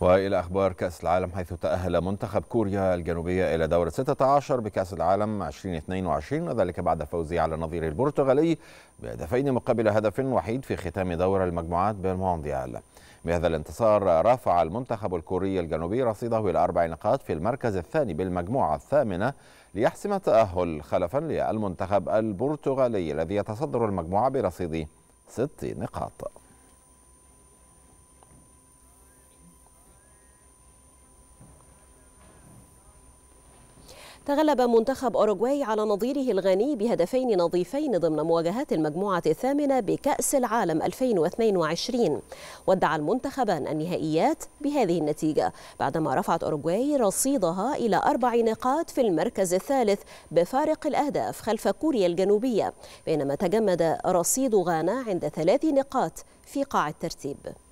وإلى أخبار كأس العالم حيث تأهل منتخب كوريا الجنوبية إلى دورة 16 بكأس العالم 2022 وذلك بعد فوزه على نظير البرتغالي بهدفين مقابل هدف وحيد في ختام دور المجموعات بالمونديال بهذا الانتصار رفع المنتخب الكوري الجنوبي رصيده إلى أربع نقاط في المركز الثاني بالمجموعة الثامنة ليحسم التأهل خلفا للمنتخب البرتغالي الذي يتصدر المجموعة برصيد ست نقاط تغلب منتخب أوروغواي على نظيره الغاني بهدفين نظيفين ضمن مواجهات المجموعة الثامنة بكأس العالم 2022 ودع المنتخبان النهائيات بهذه النتيجة بعدما رفعت أوروغواي رصيدها إلى أربع نقاط في المركز الثالث بفارق الأهداف خلف كوريا الجنوبية بينما تجمد رصيد غانا عند ثلاث نقاط في قاع الترتيب